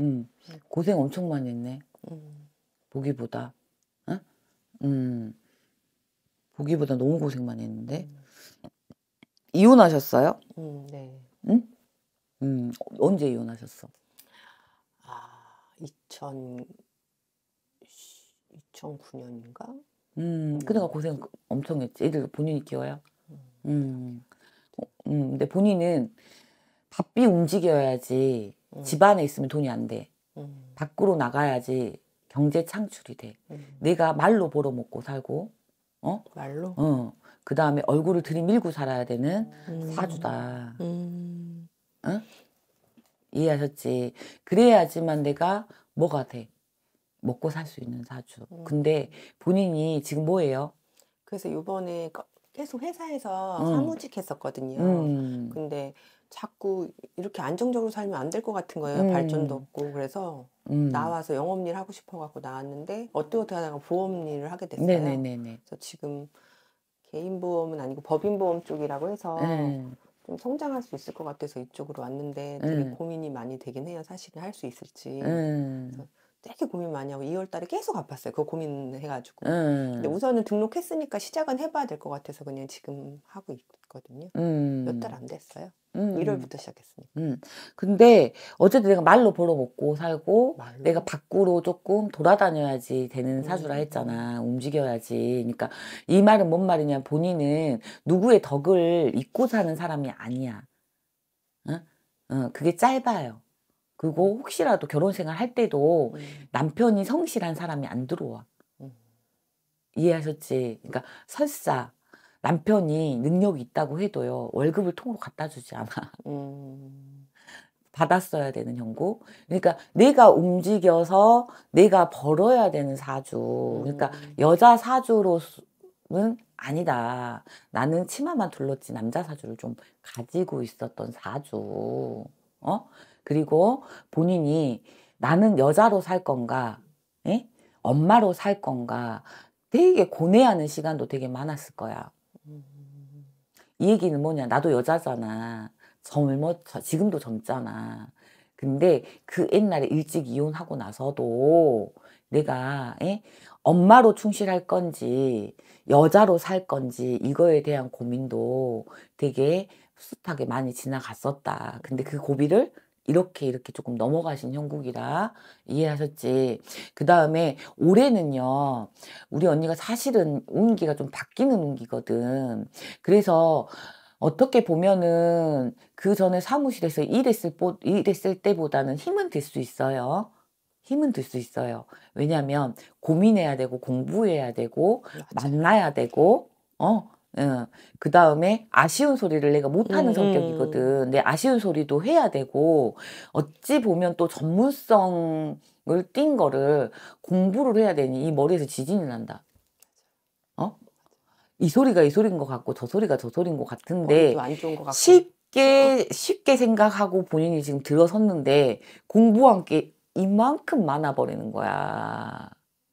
음. 고생 엄청 많이 했네. 음. 보기보다. 어? 응? 음. 보기보다 너무 고생 많이 했는데. 이혼하셨어요? 음, 네. 응? 음, 언제 이혼하셨어? 아, 2000 2009년인가? 음, 그러니까 고생 엄청 했지. 애들 본인이 키워요. 음. 음. 근데 본인은 바삐 움직여야지 음. 어. 집 안에 있으면 돈이 안 돼. 음. 밖으로 나가야지 경제 창출이 돼. 음. 내가 말로 벌어먹고 살고, 어? 말로? 어. 그 다음에 얼굴을 들이밀고 살아야 되는 음. 사주다. 음. 응? 이해하셨지? 그래야지만 내가 뭐가 돼? 먹고 살 수 있는 사주. 음. 근데 본인이 지금 뭐예요? 그래서 요번에 계속 회사에서 사무직 했었거든요. 근데 자꾸 이렇게 안정적으로 살면 안 될 것 같은 거예요. 음. 발전도 없고 그래서 음. 나와서 영업일 하고 싶어 갖고 나왔는데 어떻게 어떻게 하다가 보험일을 하게 됐어요. 네네네 그래서 지금 개인 보험은 아니고 법인 보험 쪽이라고 해서 음. 좀 성장할 수 있을 것 같아서 이쪽으로 왔는데 되게 네. 고민이 많이 되긴 해요. 사실은 할 수 있을지. 되게 네. 고민 많이 하고 2월 달에 계속 아팠어요. 그거 고민해가지고. 근데 우선은 등록했으니까 시작은 해봐야 될 것 같아서 그냥 지금 하고 있고. 했거든요. 음. 몇달 안 됐어요. 음. 1월부터 음. 시작했으니까. 음. 근데 어쨌든 내가 말로 벌어먹고 살고 말로? 내가 밖으로 조금 돌아다녀야지 되는 사주라 음. 했잖아. 움직여야지. 그러니까 이 말은 뭔 말이냐. 본인은 누구의 덕을 잊고 사는 사람이 아니야. 응? 어? 응, 어, 그게 짧아요. 그리고 혹시라도 결혼 생활 할 때도 음. 남편이 성실한 사람이 안 들어와. 이해하셨지? 그러니까 설사 남편이 능력이 있다고 해도요 월급을 통으로 갖다 주지 않아 음. 받았어야 되는 형고 그러니까 내가 움직여서 내가 벌어야 되는 사주 그러니까 음. 여자 사주로는 아니다 나는 치마만 둘렀지 남자 사주를 좀 가지고 있었던 사주 어 그리고 본인이 나는 여자로 살 건가 에? 예? 엄마로 살 건가 되게 고뇌하는 시간도 되게 많았을 거야 이 얘기는 뭐냐. 나도 여자잖아. 젊어, 지금도 젊잖아. 근데 그 옛날에 일찍 이혼하고 나서도 내가 에? 예? 엄마로 충실할 건지 여자로 살 건지 이거에 대한 고민도 되게 숱하게 많이 지나갔었다. 근데 그 고비를 이렇게 이렇게 조금 넘어가신 형국이라 이해하셨지. 그 다음에 올해는요, 우리 언니가 사실은 운기가 좀 바뀌는 운기거든. 그래서 어떻게 보면은 그 전에 사무실에서 일했을, 일했을 때보다는 힘은 들 수 있어요. 힘은 들 수 있어요. 왜냐하면 고민해야 되고 공부해야 되고 맞아. 만나야 되고 어 예. 그 다음에 아쉬운 소리를 내가 못하는 음. 성격이거든. 내 아쉬운 소리도 해야 되고, 어찌 보면 또 전문성을 띈 거를 공부를 해야 되니 이 머리에서 지진이 난다. 어? 이 소리가 이 소리인 것 같고, 저 소리가 저 소리인 것 같은데, 것 같고. 쉽게, 쉽게 생각하고 본인이 지금 들어섰는데, 공부한 게 이만큼 많아버리는 거야.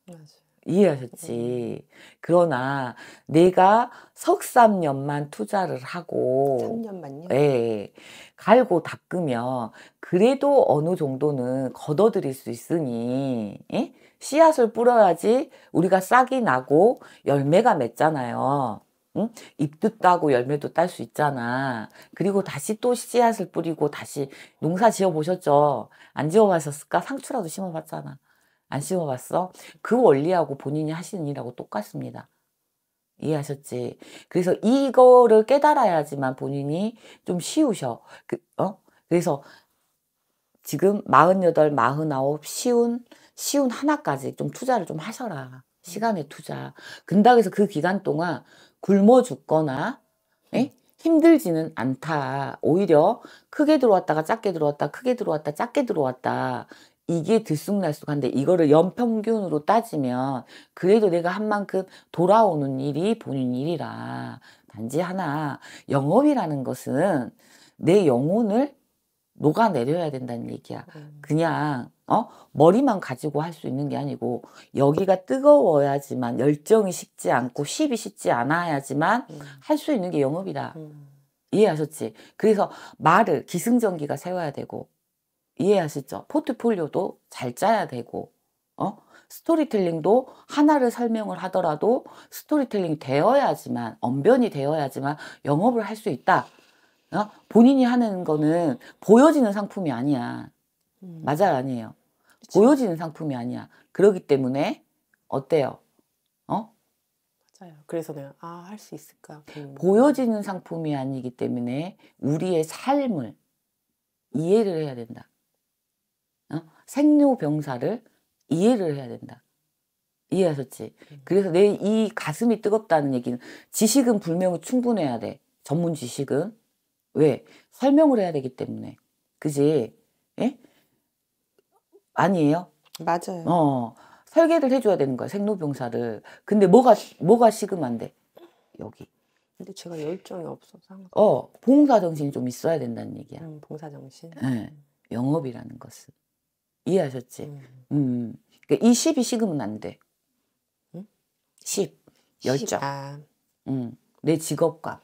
맞아. 이해하셨지. 음. 그러나 내가 석삼년만 투자를 하고 3년만요? 예. 갈고 닦으면 그래도 어느 정도는 걷어들일 수 있으니 예? 씨앗을 뿌려야지 우리가 싹이 나고 열매가 맺잖아요. 응? 잎도 따고 열매도 딸 수 있잖아. 그리고 다시 또 씨앗을 뿌리고 다시 농사 지어 보셨죠? 안 지어 봤었을까? 상추라도 심어 봤잖아. 안 씹어봤어? 그 원리하고 본인이 하시는 일하고 똑같습니다. 이해하셨지? 그래서 이거를 깨달아야지만 본인이 좀 쉬우셔. 그, 어? 그래서 지금 48, 49, 쉬운, 쉬운 하나까지 좀 투자를 좀 하셔라. 시간의 투자. 근닥에서 그 기간 동안 굶어 죽거나, 에? 힘들지는 않다. 오히려 크게 들어왔다가 작게 들어왔다, 크게 들어왔다, 작게 들어왔다. 이게 들쑥날쑥한데 이거를 연평균으로 따지면 그래도 내가 한 만큼 돌아오는 일이 본인 일이라 단지 하나 영업이라는 것은 내 영혼을 녹아내려야 된다는 얘기야. 음. 그냥 어 머리만 가지고 할 수 있는 게 아니고 여기가 뜨거워야지만 열정이 식지 않고 십이 식지 않아야지만 음. 할수 있는 게 영업이다. 음. 이해하셨지? 그래서 말을 기승전기가 세워야 되고 이해하시죠? 포트폴리오도 잘 짜야 되고, 어? 스토리텔링도 하나를 설명을 하더라도 스토리텔링이 되어야지만, 언변이 되어야지만 영업을 할 수 있다. 어? 본인이 하는 거는 보여지는 상품이 아니야. 음. 맞아, 아니에요. 그치. 보여지는 상품이 아니야. 그러기 때문에, 어때요? 어? 맞아요. 그래서 내가, 아, 할 수 있을까? 음. 보여지는 상품이 아니기 때문에 우리의 삶을 이해를 해야 된다. 생로병사를 이해를 해야 된다. 이해하셨지? 음. 그래서 내 이 가슴이 뜨겁다는 얘기는 지식은 불명은 충분해야 돼. 전문 지식은. 왜? 설명을 해야 되기 때문에. 그지? 예? 아니에요? 맞아요. 어. 설계를 해줘야 되는 거야, 생로병사를. 근데 뭐가, 뭐가 시금한데? 여기. 근데 제가 열정이 없어서 항상. 어, 봉사정신이 좀 있어야 된다는 얘기야. 음, 봉사정신. 네. 영업이라는 것은. 이해하셨지? 음. 음. 그러니까 이 10이 식으면 안 돼. 응? 10. 열정. 10. 아. 음. 내 직업과.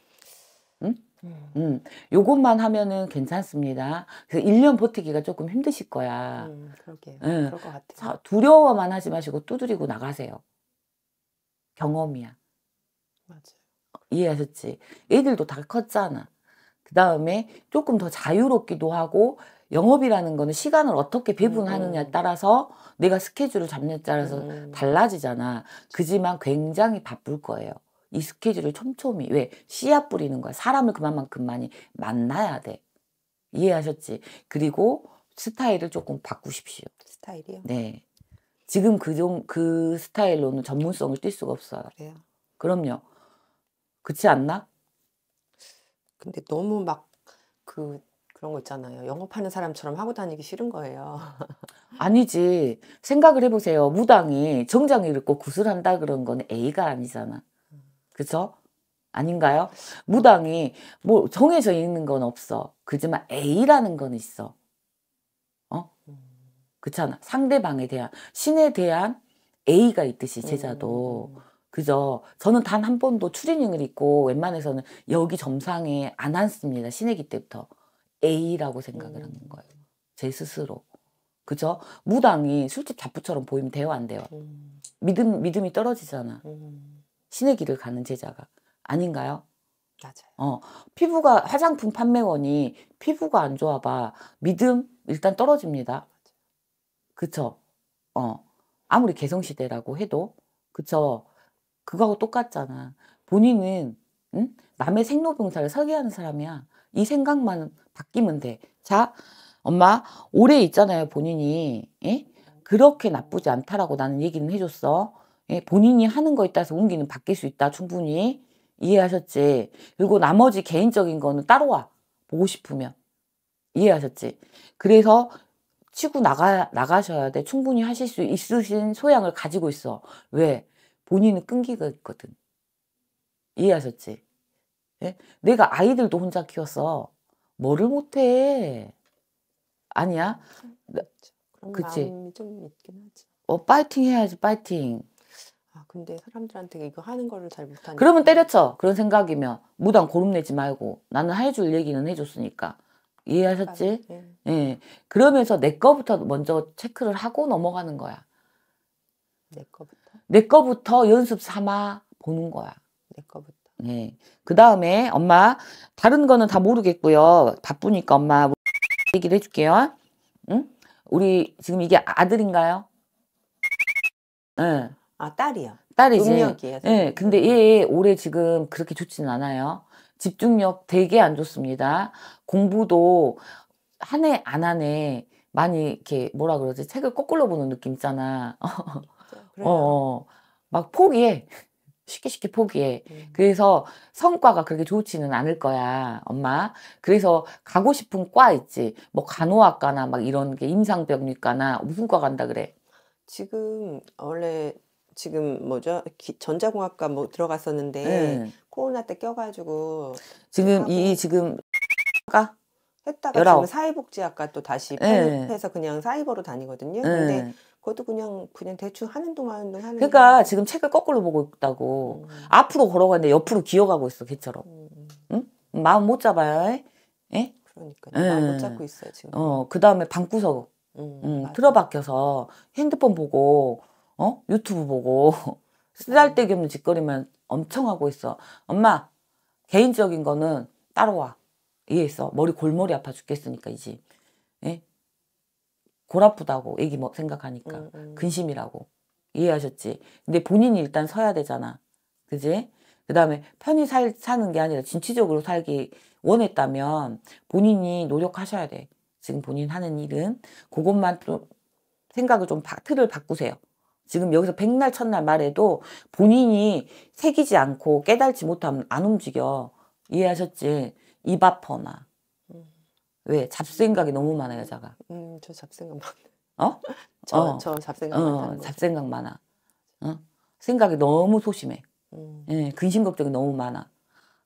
응? 음. 음. 요것만 하면은 괜찮습니다. 그래서 1년 버티기가 조금 힘드실 거야. 음, 그러게요. 음. 그럴 것 같아요. 두려워만 하지 마시고 두드리고 나가세요. 경험이야. 맞아요. 이해하셨지? 애들도 다 컸잖아. 그 다음에 조금 더 자유롭기도 하고 영업이라는 거는 시간을 어떻게 배분하느냐에 음, 음. 따라서 내가 스케줄을 잡느냐에 따라서 음. 달라지잖아. 그지만 굉장히 바쁠 거예요. 이 스케줄을 촘촘히 왜 씨앗 뿌리는 거야. 사람을 그만큼 많이 만나야 돼. 이해하셨지? 그리고 스타일을 조금 바꾸십시오. 스타일이요? 네. 지금 그, 종, 그 스타일로는 전문성을 띌 수가 없어요. 그래요? 그럼요. 그렇지 않나? 근데 너무 막그 그런 거 있잖아요. 영업하는 사람처럼 하고 다니기 싫은 거예요. 아니지. 생각을 해보세요. 무당이 정장을 입고 구슬한다 그런 건 A가 아니잖아. 그쵸? 아닌가요? 무당이 뭐 정해져 있는 건 없어. 그지만 A라는 건 있어. 어? 그렇잖아. 상대방에 대한 신에 대한 A가 있듯이 제자도 음. 그죠? 저는 단 한 번도 추리닝을 입고 웬만해서는 여기 점상에 안 앉습니다. 신의기 때부터. A라고 생각을 하는 음. 거예요. 제 스스로. 그죠? 무당이 술집 잡부처럼 보이면 돼요, 안 돼요? 음. 믿음, 믿음이 떨어지잖아. 음. 신의 길을 가는 제자가. 아닌가요? 맞아요. 어, 피부가, 화장품 판매원이 피부가 안 좋아봐. 믿음, 일단 떨어집니다. 그쵸? 어. 아무리 개성시대라고 해도. 그쵸? 그거하고 똑같잖아. 본인은, 응? 남의 생로병사를 설계하는 사람이야. 이 생각만 바뀌면 돼. 자, 엄마, 올해 있잖아요, 본인이. 예? 그렇게 나쁘지 않다라고 나는 얘기는 해줬어. 예? 본인이 하는 거에 따라서 운기는 바뀔 수 있다, 충분히. 이해하셨지? 그리고 나머지 개인적인 거는 따로 와. 보고 싶으면. 이해하셨지? 그래서 치고 나가, 나가셔야 돼. 충분히 하실 수 있으신 소양을 가지고 있어. 왜? 본인은 끈기가 있거든. 이해하셨지? 예? 내가 아이들도 혼자 키웠어. 뭐를 못해? 아니야? 음, 그치. 좀 있긴 하지. 어, 파이팅 해야지, 파이팅. 아, 근데 사람들한테 이거 하는 거를 잘 못하니까. 그러면 때려쳐. 그런 생각이면. 무당 고름 내지 말고. 나는 해줄 얘기는 해줬으니까. 이해하셨지? 예. 예. 그러면서 내 거부터 먼저 체크를 하고 넘어가는 거야. 내 거부터? 내 거부터 연습 삼아 보는 거야. 내 거부터. 예. 그 다음에 엄마 다른 거는 다 모르겠고요. 바쁘니까 엄마 얘기를 해줄게요. 응? 우리 지금 이게 아들인가요? 네. 아 딸이요. 딸이지. 음력이에요. 네. 예. 근데 얘 올해 지금 그렇게 좋지는 않아요. 집중력 되게 안 좋습니다. 공부도 한 해 안 한 해 많이 이렇게 뭐라 그러지 책을 거꾸로 보는 느낌 있잖아. 어, 어, 막 포기해. 쉽게 쉽게 포기해. 음. 그래서 성과가 그렇게 좋지는 않을 거야, 엄마. 그래서 가고 싶은 과 있지. 뭐 간호학과나 막 이런 게 임상병리과나 무슨 과 간다 그래. 지금 원래 지금 뭐죠 기, 전자공학과 뭐 들어갔었는데 네. 코로나 때 껴가지고 지금 이 지금 가 했다가 19. 지금 사회복지학과 또 다시 편입해서 네. 그냥 사이버로 다니거든요. 네. 근데 그것도 그냥 그냥 대충 하는 동안 운 하는. 그러니까 거. 지금 책을 거꾸로 보고 있다고. 음. 앞으로 걸어가는데 옆으로 기어가고 있어 개처럼. 음. 응? 마음 못 잡아요. 예? 그러니까 예. 마음 못 잡고 있어요 지금. 어, 그 다음에 방구석 음, 음, 틀어박혀서 핸드폰 보고 어 유튜브 보고 쓰잘데기 없는 짓거리만 엄청 하고 있어. 엄마 개인적인 거는 따로 와. 이해했어. 머리 골머리 아파 죽겠으니까 이제. 예? 골 아프다고 애기 뭐 생각하니까 음, 음. 근심이라고 이해하셨지? 근데 본인이 일단 서야 되잖아, 그지? 그 다음에 편히 살, 사는 게 아니라 진취적으로 살기 원했다면 본인이 노력하셔야 돼. 지금 본인 하는 일은 그것만 좀 생각을 좀 바, 틀을 바꾸세요. 지금 여기서 백날 첫날 말해도 본인이 새기지 않고 깨달지 못하면 안 움직여. 이해하셨지? 입 아퍼나 왜 잡생각이 너무 많아 여자가. 음, 저 잡생각 많 어? 어? 저, 어. 잡생각 어, 많아. 잡생각 많아. 어? 생각이 너무 소심해. 음. 예, 근심 걱정이 너무 많아.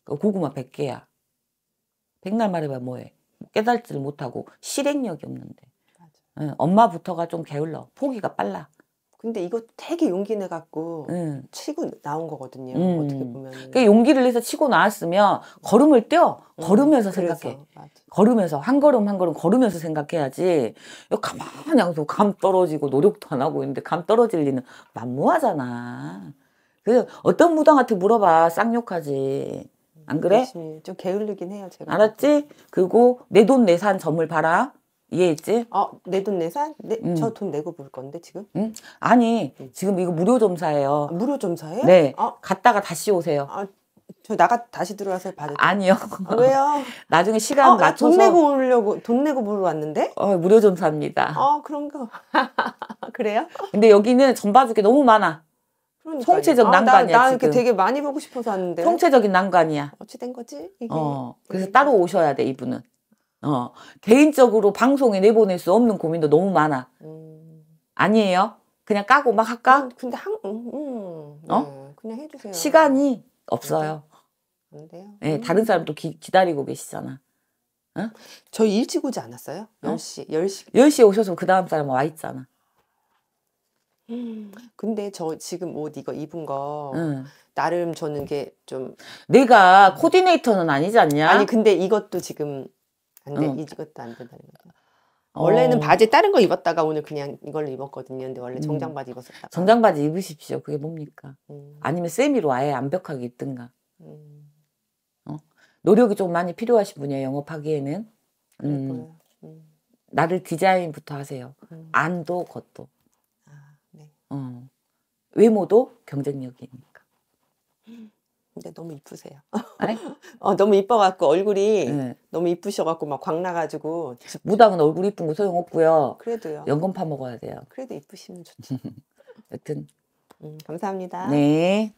그 고구마 1개야 백날 말해봐 뭐해. 깨달지를 못하고 실행력이 없는데. 예, 엄마부터가 좀 게을러. 포기가 빨라. 근데 이거 되게 용기 내 갖고 음. 치고 나온 거거든요. 음. 음. 어떻게 보면. 그 그러니까 용기를 내서 치고 나왔으면 걸음을 뛰어 음, 걸으면서 음. 생각해. 맞아. 걸으면서 한 걸음 한 걸음 걸으면서 생각해야지. 여 가만히 하고서 감 떨어지고 노력도 안 하고 있는데 감 떨어질 리는 만무하잖아. 그래서 어떤 무당한테 물어봐 쌍욕하지. 안 그래? 좀 게을르긴 해요, 제가. 알았지? 그리고 내 돈 내 산 점을 봐라. 이해했지? 아, 어, 내 돈 내산? 네, 음. 저돈 내고 볼 건데 지금? 응? 아니 지금 이거 무료 점사예요. 아, 무료 점사예요? 네. 아, 갔다가 다시 오세요. 아, 저 나가 다시 들어와서 받을. 아니요. 아, 왜요? 나중에 시간 어, 아, 맞춰서. 돈 내고 오려고 돈 내고 보러 왔는데? 어, 무료 점사입니다. 아, 그런가. 그래요? 근데 여기는 전봐줄게 너무 많아. 그러니까요. 성체적 아, 난관이야. 나, 나이렇 되게 많이 보고 싶어서 왔는데. 성체적인 난관이야. 어찌 된 거지? 이게. 어, 그래서 음. 따로 오셔야 돼 이분은. 어, 개인적으로 방송에 내보낼 수 없는 고민도 너무 많아. 음. 아니에요? 그냥 까고 막 할까? 음, 근데 한, 음, 음, 어? 네, 그냥 해주세요. 시간이 없어요. 안 돼요? 네, 다른 음. 사람도 기, 기다리고 계시잖아. 어? 저 일찍 오지 않았어요? 어? 10시, 10시. 10시에 오셔서 그 다음 사람 와 있잖아. 음. 근데 저 지금 옷 이거 입은 거 응. 나름 저는 게 좀 내가 코디네이터는 아니지 않냐? 아니 근데 이것도 지금 어. 안 돼. 어. 이것도 안 된다는 거죠. 원래는 어. 바지 다른 거 입었다가 오늘 그냥 이걸로 입었거든요. 근데 원래 음. 정장 바지 입었었다. 정장 바지 입으십시오. 그게 뭡니까? 음. 아니면 세미로 아예 완벽하게 입든가. 음. 어? 노력이 좀 많이 필요하신 분이에요. 영업하기에는. 음. 음. 나를 디자인부터 하세요. 음. 안도 겉도. 아, 네. 어. 외모도 경쟁력이니까. 근데 너무 이쁘세요. 어, 너무 이뻐갖고 얼굴이 네. 너무 이쁘셔갖고 막광 나가지고 무당은 얼굴 이쁜 거 소용없고요. 그래도요. 연금파 먹어야 돼요. 그래도 이쁘시면 좋죠. 여튼 음, 감사합니다. 네.